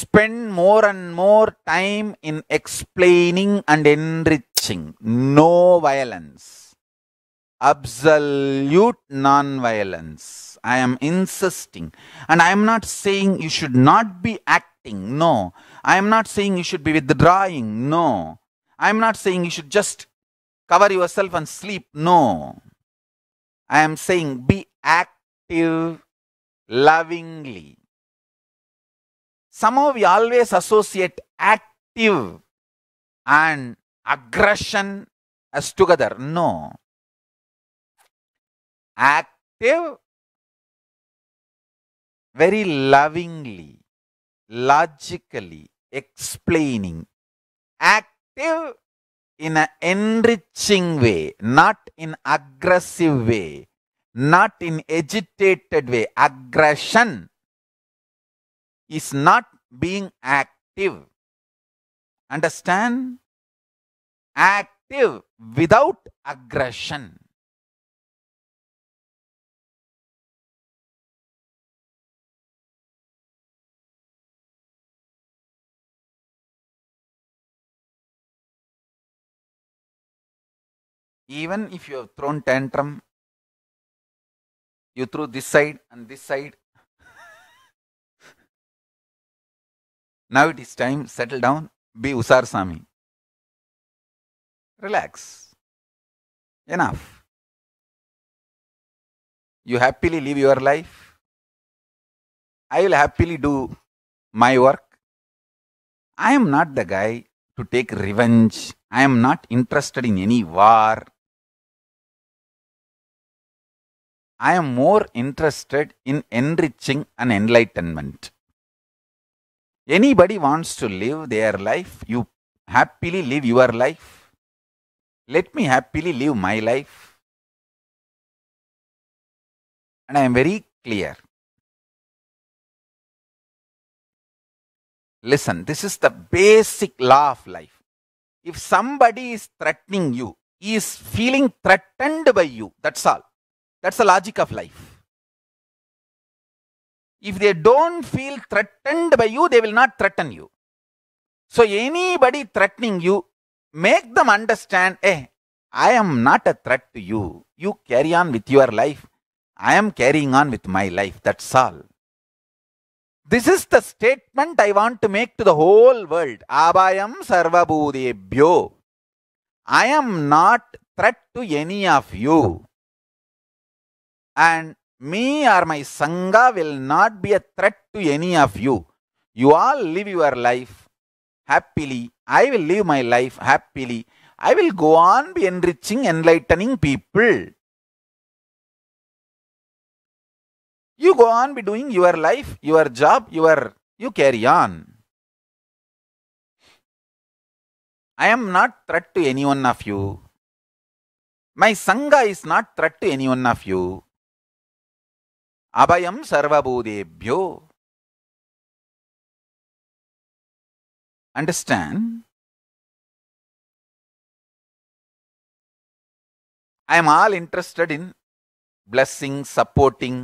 spend more and more time in explaining and enriching. No violence. Absolute non-violence. I am insisting. And I am not saying you should not be acting. No. I am not saying you should be withdrawing. No. I am not saying you should just cover yourself and sleep. No. I am saying be active lovingly somehow we always associate active and aggression as together. No. Active very lovingly, logically explaining. Active in an enriching way, not in aggressive way, not in agitated way. Aggression is not being active. Understand? Active without aggression. Even if you have thrown tantrum, you threw this side and this side, Now it is time, settle down, be Usar Sami. Relax. Enough. You happily live your life. I will happily do my work. I am not the guy to take revenge. I am not interested in any war. I am more interested in enriching and enlightenment. Anybody wants to live their life, you happily live your life. Let me happily live my life. And I am very clear. Listen, this is the basic law of life. If somebody is threatening you, he is feeling threatened by you, that's all. That's the logic of life. If they don't feel threatened by you, they will not threaten you. So anybody threatening you, make them understand, hey, eh, I am not a threat to you. You carry on with your life. I am carrying on with my life. That's all. This is the statement I want to make to the whole world. Abhayam sarvabhudebhyo. I am not threat to any of you. And me or my Sangha will not be a threat to any of you. You all live your life happily. I will live my life happily. I will go on be enriching, enlightening people. You go on be doing your life, your job, your you carry on. I am not threat to any one of you. My Sangha is not threat to any one of you. அபயம் சர்வபூதேபியோ Understand? I am all interested in blessing, supporting,